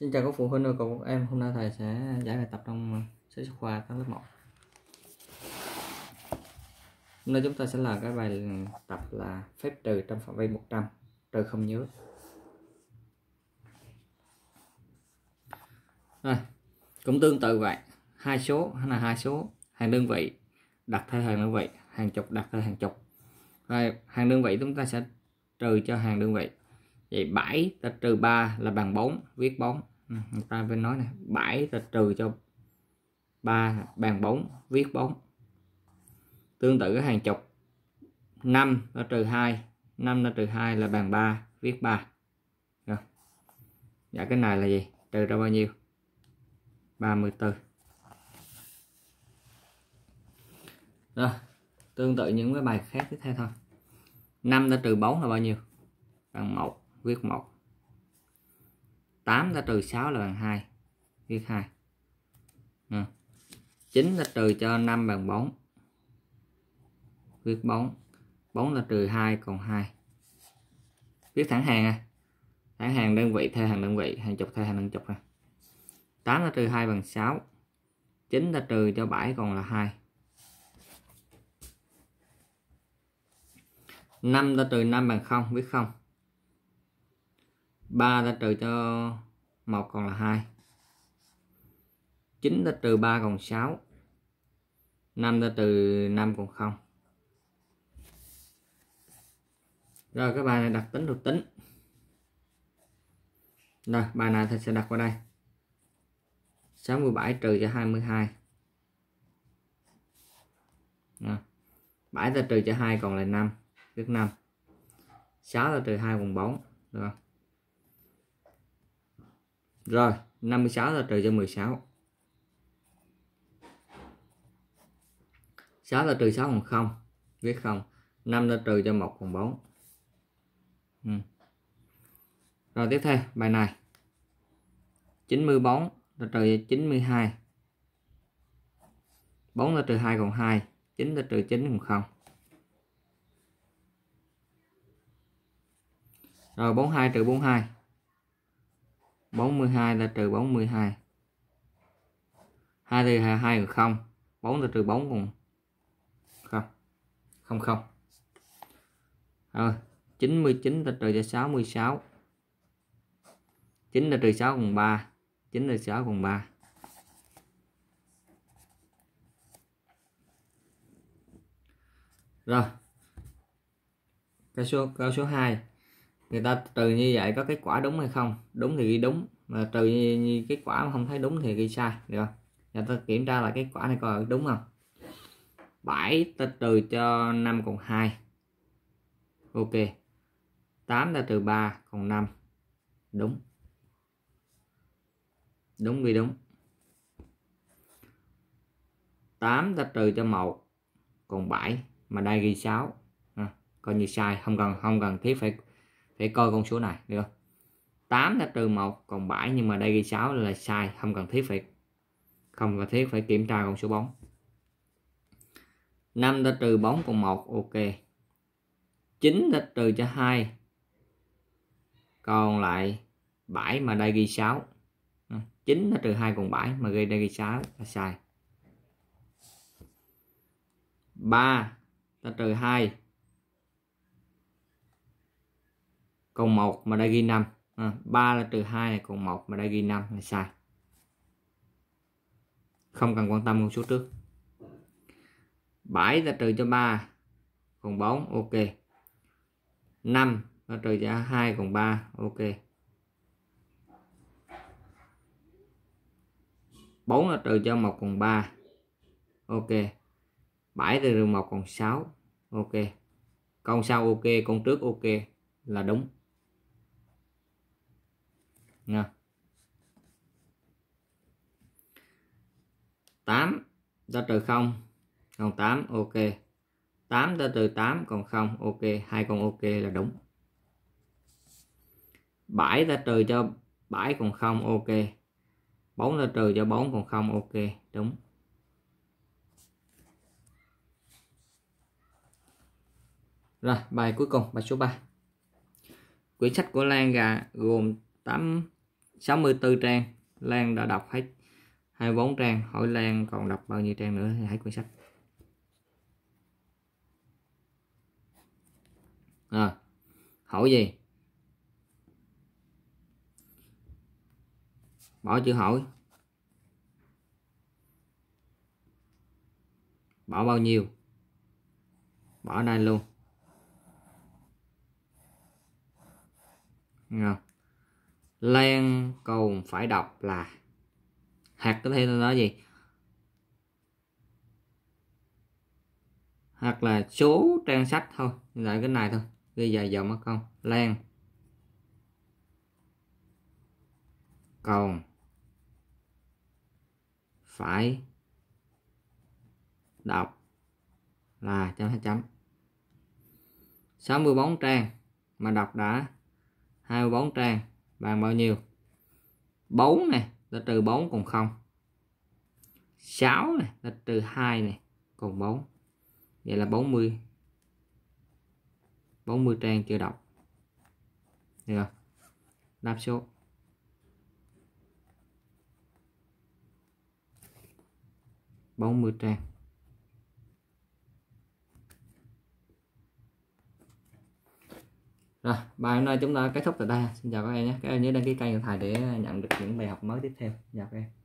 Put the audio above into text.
Xin chào các phụ huynh và cậu các em, hôm nay thầy sẽ giải bài tập trong sách giáo khoa các lớp 1. Hôm nay chúng ta sẽ làm cái bài tập là phép trừ trong phạm vi 100, trừ không nhớ. Rồi, cũng tương tự vậy, hai số hay là hai số, hàng đơn vị đặt theo hàng đơn vị, hàng chục đặt theo hàng chục. Rồi, hàng đơn vị chúng ta sẽ trừ cho hàng đơn vị vậy 7 ta trừ 3 là bằng 4 viết 4 ừ, người ta bên nói nè 7 ta trừ cho 3 bằng 4 viết 4 tương tự cái hàng chục 5 ta trừ 2 5 ta trừ 2 là bằng 3 viết 3 rồi dạ cái này là gì trừ ra bao nhiêu 34 rồi tương tự những cái bài khác tiếp theo thôi 5 ta trừ 4 là bao nhiêu bằng 1 viết 1 8 ra trừ 6 là bằng 2 viết 2 à. 9 ra trừ cho 5 bằng 4 viết 4 4 là trừ 2 còn 2 viết thẳng hàng à thẳng hàng đơn vị theo hàng đơn vị hàng chục theo hàng đơn chục à 8 là trừ 2 bằng 6 9 là trừ cho 7 còn là 2 5 ta trừ 5 bằng 0 viết không 3 ta trừ cho một còn là 2 9 ta trừ 3 còn 6 5 ta trừ 5 còn 0 rồi cái bài này đặt tính được tính rồi bài này thầy sẽ đặt vào đây 67 trừ cho 22 rồi. 7 ta trừ cho 2 còn là 5 Viết 5 6 ta trừ 2 còn 4 Được không? Rồi, 56 là trừ cho 16. 6 là trừ 6 bằng 0, viết 0. 5 là trừ cho 1 bằng 4. Ừ. Rồi tiếp theo, bài này. 94 là trừ 92. 4 là trừ 2 còn 2, 9 là trừ 9 bằng 0. Rồi 42 trừ 42 42 là trừ 42 2 thì 2 còn 0 4 là trừ 4 còn 0 không không rồi 99 là trừ cho 66 9 là trừ 6 còn 3 9 là 6 còn 3 rồi cái số cái số 2 người ta trừ như vậy có kết quả đúng hay không đúng thì ghi đúng mà trừ như, như kết quả mà không thấy đúng thì ghi sai được không người ta kiểm tra lại kết quả này coi đúng không 7 ta trừ cho 5 còn 2 ok 8 ta trừ 3 còn 5 đúng đúng ghi đúng 8 ta trừ cho 1 còn 7 mà đây ghi 6 à, coi như sai không cần không cần thiết phải để coi con số này được không 8 đã trừ 1 còn 7 nhưng mà đây ghi 6 là sai không cần thiết phải không cần thiết phải kiểm tra con số bóng 5 đã trừ bóng còn 1 ok 9 đã trừ cho 2 còn lại 7 mà đây ghi 6 9 đã trừ 2 còn 7 mà ghi đây ghi 6 là sai 3 đã trừ 2 cộng 1 mà đã ghi 5 à, 3 là trừ 2 này còn 1 mà đã ghi 5 là sai không cần quan tâm con số trước 7 ta trừ cho 3 còn 4 ok 5 ta trừ cho 2 còn 3 ok 4 là trừ cho 1 còn 3 ok 7 trừ 1 còn 6 ok con sau ok con trước ok là đúng nha 8 ra trừ 0 còn 8 ok 8 ra trừ 8 còn 0 ok hai con ok là đúng 7 ra trừ cho 7 còn 0 ok 4 ra trừ cho 4 còn 0 ok đúng rồi bài cuối cùng bài số 3 quyển sách của Lan gà gồm 8 64 trang Lan đã đọc hết 24 trang hỏi Lan còn đọc bao nhiêu trang nữa thì hãy quyển sách à, hỏi gì bỏ chữ hỏi bỏ bao nhiêu bỏ đây luôn Nghe Lan còn phải đọc là hạt có thể là nói gì? Hoặc là số trang sách thôi, lại cái này thôi, ghi dài dòng mất không? Lan còn phải đọc là chấm hết chấm 64 trang mà đọc đã 24 trang bằng bao nhiêu 4 này ta trừ 4 còn 0 6 này ta trừ 2 này còn 4 vậy là 40 40 trang chưa đọc được không đáp số bốn mươi trang rồi bài hôm nay chúng ta kết thúc tại đây xin chào các em nhé các em nhớ đăng ký kênh của thầy để nhận được những bài học mới tiếp theo chào các em